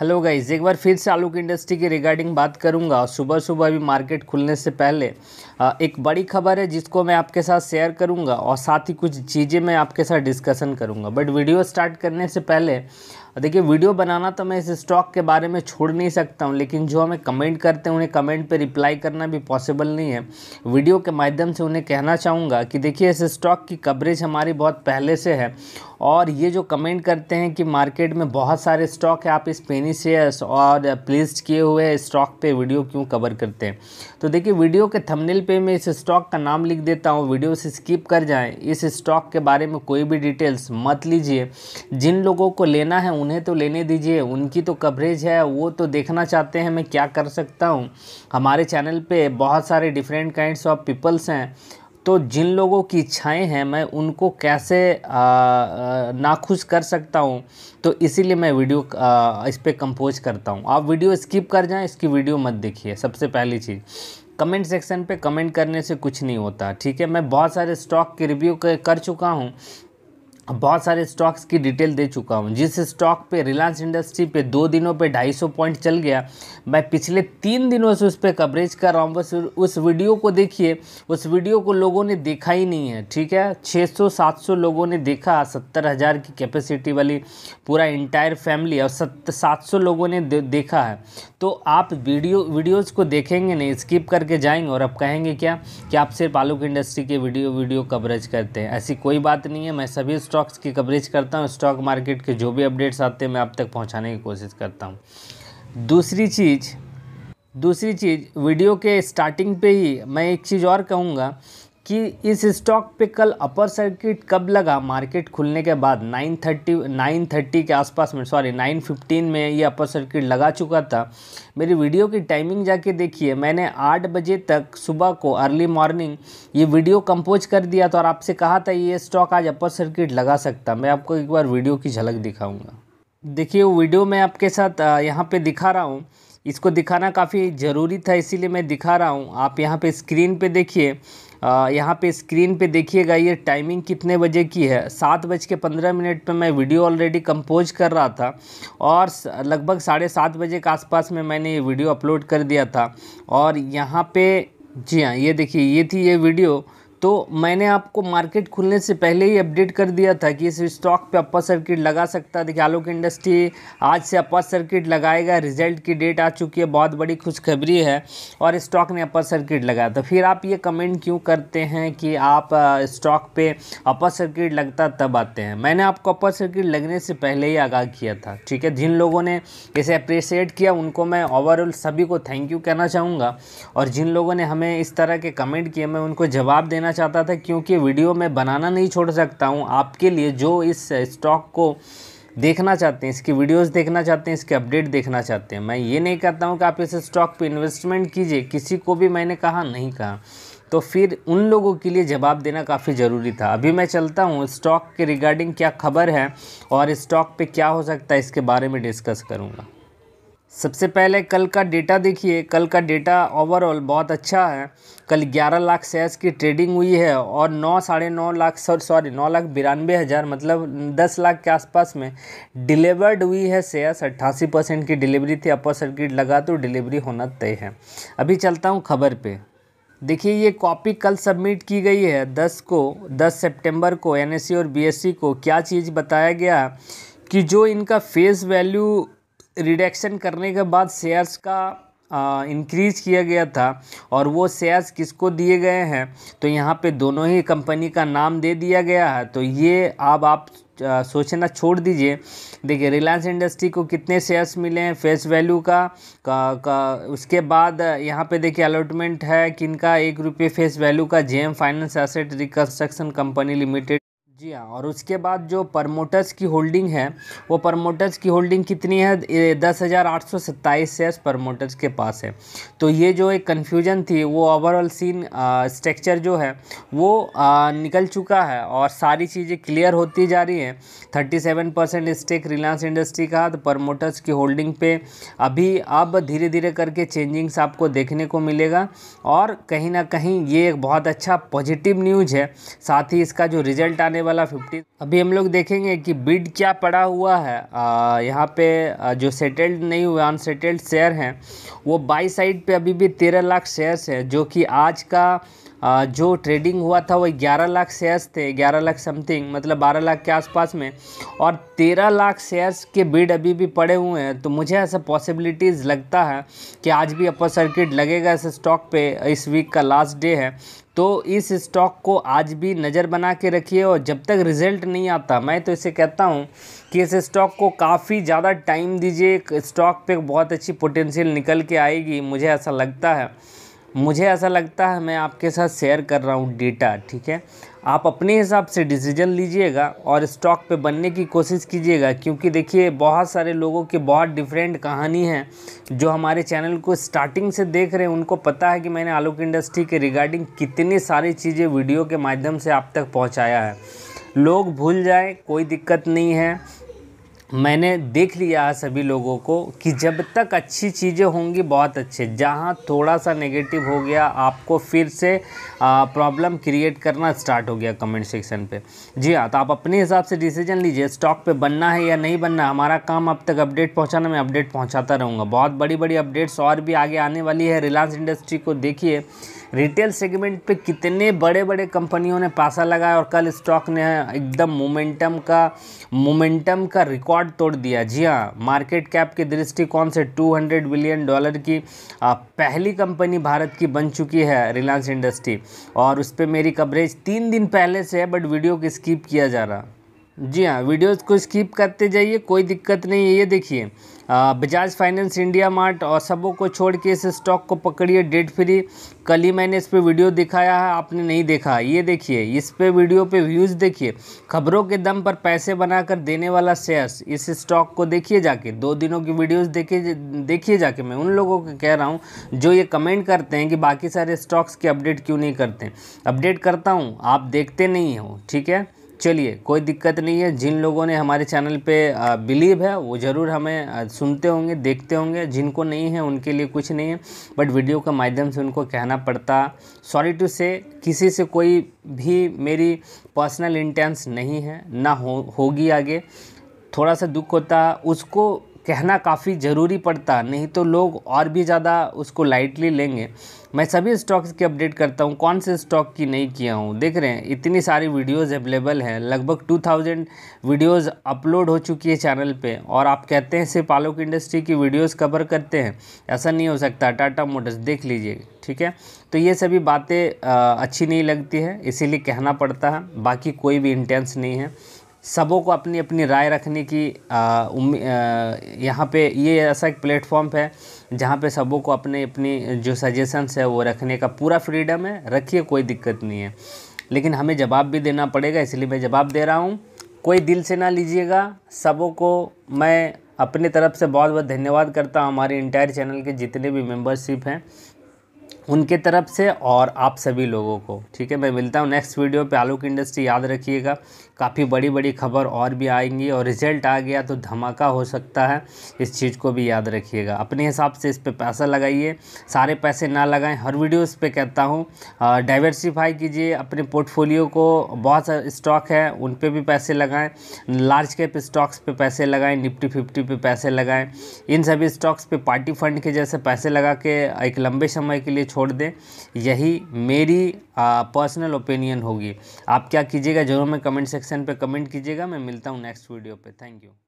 hello guys एक बार फिर से आलू की इंडस्ट्री के रिगार्डिंग बात करूंगा सुबह सुबह अभी मार्केट खुलने से पहले एक बड़ी खबर है जिसको मैं आपके साथ शेयर करूंगा और साथ ही कुछ चीज़ें मैं आपके साथ डिस्कशन करूंगा बट वीडियो स्टार्ट करने से पहले देखिए वीडियो बनाना तो मैं इस स्टॉक के बारे में छोड़ नहीं सकता हूँ लेकिन जो हमें कमेंट करते हैं उन्हें कमेंट पर रिप्लाई करना भी पॉसिबल नहीं है वीडियो के माध्यम से उन्हें कहना चाहूँगा कि देखिए इस स्टॉक की कवरेज हमारी बहुत पहले से है और ये जो कमेंट करते हैं कि मार्केट में बहुत सारे स्टॉक है आप इस पेनी शेयर्स और प्लेस्ड किए हुए स्टॉक पे वीडियो क्यों कवर करते हैं तो देखिए वीडियो के थंबनेल पे मैं इस स्टॉक का नाम लिख देता हूँ वीडियो से स्किप कर जाएं इस स्टॉक के बारे में कोई भी डिटेल्स मत लीजिए जिन लोगों को लेना है उन्हें तो लेने दीजिए उनकी तो कवरेज है वो तो देखना चाहते हैं मैं क्या कर सकता हूँ हमारे चैनल पे बहुत सारे डिफरेंट काइंड्स ऑफ पीपल्स हैं तो जिन लोगों की इच्छाएं हैं मैं उनको कैसे नाखुश कर सकता हूँ तो इसीलिए मैं वीडियो आ, इस पर कंपोज करता हूँ आप वीडियो स्किप कर जाएं इसकी वीडियो मत देखिए सबसे पहली चीज़ कमेंट सेक्शन पे कमेंट करने से कुछ नहीं होता ठीक है मैं बहुत सारे स्टॉक के रिव्यू कर चुका हूँ बहुत सारे स्टॉक्स की डिटेल दे चुका हूँ जिस स्टॉक पे रिलायंस इंडस्ट्री पे दो दिनों पे 250 पॉइंट चल गया मैं पिछले तीन दिनों से उस पर कवरेज कर रहा हूँ बस उस वीडियो को देखिए उस वीडियो को लोगों ने देखा ही नहीं है ठीक है 600-700 लोगों ने देखा सत्तर हज़ार की कैपेसिटी वाली पूरा इंटायर फैमिली और सत सात लोगों ने दे, देखा है तो आप वीडियो वीडियोज़ को देखेंगे नहीं स्किप करके जाएंगे और आप कहेंगे क्या कि आप सिर्फ आलोक इंडस्ट्री के वीडियो वीडियो कवरेज करते हैं ऐसी कोई बात नहीं है मैं सभी स्टॉक्स की कवरेज करता हूँ स्टॉक मार्केट के जो भी अपडेट्स आते हैं मैं आप तक पहुँचाने की कोशिश करता हूँ दूसरी चीज़ दूसरी चीज़ वीडियो के स्टार्टिंग पे ही मैं एक चीज़ और कहूँगा कि इस स्टॉक पे कल अपर सर्किट कब लगा मार्केट खुलने के बाद 930 930 के आसपास में सॉरी 915 में ये अपर सर्किट लगा चुका था मेरी वीडियो की टाइमिंग जाके देखिए मैंने 8 बजे तक सुबह को अर्ली मॉर्निंग ये वीडियो कंपोज कर दिया था और आपसे कहा था ये स्टॉक आज अपर सर्किट लगा सकता मैं आपको एक बार वीडियो की झलक दिखाऊँगा देखिए वीडियो मैं आपके साथ यहाँ पर दिखा रहा हूँ इसको दिखाना काफ़ी ज़रूरी था इसीलिए मैं दिखा रहा हूँ आप यहाँ पे स्क्रीन पे देखिए यहाँ पे स्क्रीन पे देखिएगा ये टाइमिंग कितने बजे की है सात बज के पंद्रह मिनट पर मैं वीडियो ऑलरेडी कंपोज कर रहा था और लगभग साढ़े सात बजे के आसपास में मैंने ये वीडियो अपलोड कर दिया था और यहाँ पे जी हाँ ये देखिए ये थी ये वीडियो तो मैंने आपको मार्केट खुलने से पहले ही अपडेट कर दिया था कि इस स्टॉक पे अपर सर्किट लगा सकता है देखिए आलोक इंडस्ट्री आज से अपर सर्किट लगाएगा रिजल्ट की डेट आ चुकी है बहुत बड़ी खुशखबरी है और स्टॉक ने अपर सर्किट लगाया था फिर आप ये कमेंट क्यों करते हैं कि आप स्टॉक पे अपर सर्किट लगता तब आते हैं मैंने आपको अपर सर्किट लगने से पहले ही आगाह किया था ठीक है जिन लोगों ने इसे अप्रिसिएट किया उनको मैं ओवरऑल सभी को थैंक यू कहना चाहूँगा और जिन लोगों ने हमें इस तरह के कमेंट किए मैं उनको जवाब देना देना चाहता था क्योंकि वीडियो मैं बनाना नहीं छोड़ सकता हूँ आपके लिए जो इस स्टॉक को देखना चाहते हैं इसकी वीडियोस देखना चाहते हैं इसके अपडेट देखना चाहते हैं मैं ये नहीं कहता हूँ कि आप इस स्टॉक पे इन्वेस्टमेंट कीजिए किसी को भी मैंने कहा नहीं कहा तो फिर उन लोगों के लिए जवाब देना काफ़ी ज़रूरी था अभी मैं चलता हूँ स्टॉक के रिगार्डिंग क्या खबर है और स्टॉक पर क्या हो सकता है इसके बारे में डिस्कस करूँगा सबसे पहले कल का डेटा देखिए कल का डेटा ओवरऑल बहुत अच्छा है कल 11 लाख शेयर्स की ट्रेडिंग हुई है और नौ साढ़े नौ लाख सॉरी नौ लाख बिरानवे हज़ार मतलब 10 लाख के आसपास में डिलीवर्ड हुई है शेयर्स अट्ठासी परसेंट की डिलीवरी थी अपर सर्किट लगा तो डिलीवरी होना तय है अभी चलता हूँ खबर पर देखिए ये कॉपी कल सबमिट की गई है दस को दस सेप्टेम्बर को एन e और बी e को क्या चीज़ बताया गया कि जो इनका फेस वैल्यू रिडक्शन करने के बाद शेयर्स का इंक्रीज किया गया था और वो शेयर्स किसको दिए गए हैं तो यहाँ पे दोनों ही कंपनी का नाम दे दिया गया है तो ये अब आप सोचना छोड़ दीजिए देखिए रिलायंस इंडस्ट्री को कितने शेयर्स मिले हैं फेस वैल्यू का, का, का उसके बाद यहाँ पे देखिए अलॉटमेंट है किनका एक रुपये फेस वैल्यू का JM finance asset reconstruction company limited जी हाँ और उसके बाद जो प्रमोटर्स की होल्डिंग है वो प्रमोटर्स की होल्डिंग कितनी है दस हज़ार आठ सौ सत्ताईस प्रमोटर्स के पास है तो ये जो एक कन्फ्यूजन थी वो ओवरऑल सीन स्ट्रक्चर जो है वो आ, निकल चुका है और सारी चीज़ें क्लियर होती जा रही हैं thirty seven percent stake Reliance industry का तो प्रमोटर्स की होल्डिंग पे अभी अब धीरे धीरे करके चेंजिंग्स आपको देखने को मिलेगा और कहीं ना कहीं ये एक बहुत अच्छा पॉजिटिव न्यूज है साथ ही इसका जो रिजल्ट आने वाला फिफ्टी अभी हम लोग देखेंगे कि बिड क्या पड़ा हुआ है यहाँ पे जो सेटल्ड नहीं हुए अनसेटल्ड शेयर हैं वो बाई साइड पर अभी भी तेरह लाख शेयर्स हैं जो कि आज का जो ट्रेडिंग हुआ था वो ग्यारह लाख शेयर्स थे ग्यारह लाख समथिंग मतलब बारह लाख के आसपास में और तेरह लाख शेयर्स के बिड अभी भी पड़े हुए हैं तो मुझे ऐसा पॉसिबिलिटीज़ लगता है कि आज भी अपर सर्किट लगेगा इस स्टॉक पे इस वीक का लास्ट डे है तो इस स्टॉक को आज भी नज़र बना के रखिए और जब तक रिजल्ट नहीं आता मैं तो इसे कहता हूँ कि इस स्टॉक को काफ़ी ज़्यादा टाइम दीजिए स्टॉक पर बहुत अच्छी पोटेंशियल निकल के आएगी मुझे ऐसा लगता है मुझे ऐसा लगता है मैं आपके साथ शेयर कर रहा हूँ डेटा ठीक है आप अपने हिसाब से डिसीजन लीजिएगा और स्टॉक पे बनने की कोशिश कीजिएगा क्योंकि देखिए बहुत सारे लोगों की बहुत डिफरेंट कहानी है जो हमारे चैनल को स्टार्टिंग से देख रहे हैं उनको पता है कि मैंने आलोक इंडस्ट्री के रिगार्डिंग कितनी सारी चीज़ें वीडियो के माध्यम से आप तक पहुँचाया है लोग भूल जाए कोई दिक्कत नहीं है मैंने देख लिया सभी लोगों को कि जब तक अच्छी चीज़ें होंगी बहुत अच्छे जहाँ थोड़ा सा नेगेटिव हो गया आपको फिर से प्रॉब्लम क्रिएट करना स्टार्ट हो गया कमेंट सेक्शन पे जी हाँ तो आप अपने हिसाब से डिसीजन लीजिए स्टॉक पे बनना है या नहीं बनना हमारा काम अब तक अपडेट पहुँचाना मैं अपडेट पहुँचाता रहूँगा बहुत बड़ी बड़ी अपडेट्स और भी आगे आने वाली है रिलायंस इंडस्ट्री को देखिए रिटेल सेगमेंट पे कितने बड़े बड़े कंपनियों ने पासा लगाया और कल स्टॉक ने एकदम मोमेंटम का मोमेंटम का रिकॉर्ड तोड़ दिया जी हाँ मार्केट कैप के दृष्टिकोण से 200 बिलियन डॉलर की पहली कंपनी भारत की बन चुकी है रिलायंस इंडस्ट्री और उस पर मेरी कवरेज तीन दिन पहले से है बट वीडियो को स्किप किया जा रहा जी हाँ वीडियोस को स्किप करते जाइए कोई दिक्कत नहीं है ये देखिए बजाज फाइनेंस इंडिया मार्ट और सबों को छोड़ के इस स्टॉक को पकड़िए डेट फ्री कल ही मैंने इस पर वीडियो दिखाया है आपने नहीं देखा ये देखिए इस पे वीडियो पे व्यूज़ देखिए खबरों के दम पर पैसे बनाकर देने वाला शेयर्स इस स्टॉक को देखिए जाके दो दिनों की वीडियोज़ देखिए देखिए जाके मैं उन लोगों को कह रहा हूँ जो ये कमेंट करते हैं कि बाकी सारे स्टॉक्स की अपडेट क्यों नहीं करते अपडेट करता हूँ आप देखते नहीं हो ठीक है चलिए कोई दिक्कत नहीं है जिन लोगों ने हमारे चैनल पे बिलीव है वो ज़रूर हमें सुनते होंगे देखते होंगे जिनको नहीं है उनके लिए कुछ नहीं है बट वीडियो के माध्यम से उनको कहना पड़ता सॉरी टू से किसी से कोई भी मेरी पर्सनल इंटेंस नहीं है ना हो होगी आगे थोड़ा सा दुख होता उसको कहना काफ़ी ज़रूरी पड़ता नहीं तो लोग और भी ज़्यादा उसको लाइटली लेंगे मैं सभी स्टॉक्स की अपडेट करता हूँ कौन से स्टॉक की नहीं किया हूँ देख रहे हैं इतनी सारी वीडियोस अवेलेबल हैं लगभग 2000 वीडियोस अपलोड हो चुकी है चैनल पे और आप कहते हैं सिर्फ आलोक इंडस्ट्री की वीडियोस कवर करते हैं ऐसा नहीं हो सकता टाटा मोटर्स देख लीजिए ठीक है तो ये सभी बातें अच्छी नहीं लगती है इसीलिए कहना पड़ता है बाकी कोई भी इंटेंस नहीं है सबों को अपनी अपनी राय रखने की यहाँ पे ये ऐसा एक प्लेटफॉर्म है जहाँ पे सबों को अपने अपनी जो सजेशंस है वो रखने का पूरा फ्रीडम है रखिए कोई दिक्कत नहीं है लेकिन हमें जवाब भी देना पड़ेगा इसलिए मैं जवाब दे रहा हूँ कोई दिल से ना लीजिएगा सबों को मैं अपनी तरफ से बहुत बहुत धन्यवाद करता हूँ हमारे इंटायर चैनल के जितने भी मेम्बरशिप हैं उनके तरफ से और आप सभी लोगों को ठीक है मैं मिलता हूँ नेक्स्ट वीडियो पे आलू की इंडस्ट्री याद रखिएगा काफ़ी बड़ी बड़ी खबर और भी आएंगी और रिजल्ट आ गया तो धमाका हो सकता है इस चीज़ को भी याद रखिएगा अपने हिसाब से इस पर पैसा लगाइए सारे पैसे ना लगाएं हर वीडियो इस पर कहता हूँ डाइवर्सीफाई कीजिए अपने पोर्टफोलियो को बहुत सारे स्टॉक है उन पर भी पैसे लगाएँ लार्ज कैप स्टॉक्स पर पैसे लगाएँ निफ्टी फिफ्टी पर पैसे लगाएँ इन सभी स्टॉक्स पर पार्टी फंड के जैसे पैसे लगा के एक लंबे समय के लिए छोड़ दें यही मेरी पर्सनल ओपिनियन होगी आप क्या कीजिएगा जरूर मैं कमेंट सेक्शन पे कमेंट कीजिएगा मैं मिलता हूँ नेक्स्ट वीडियो पे थैंक यू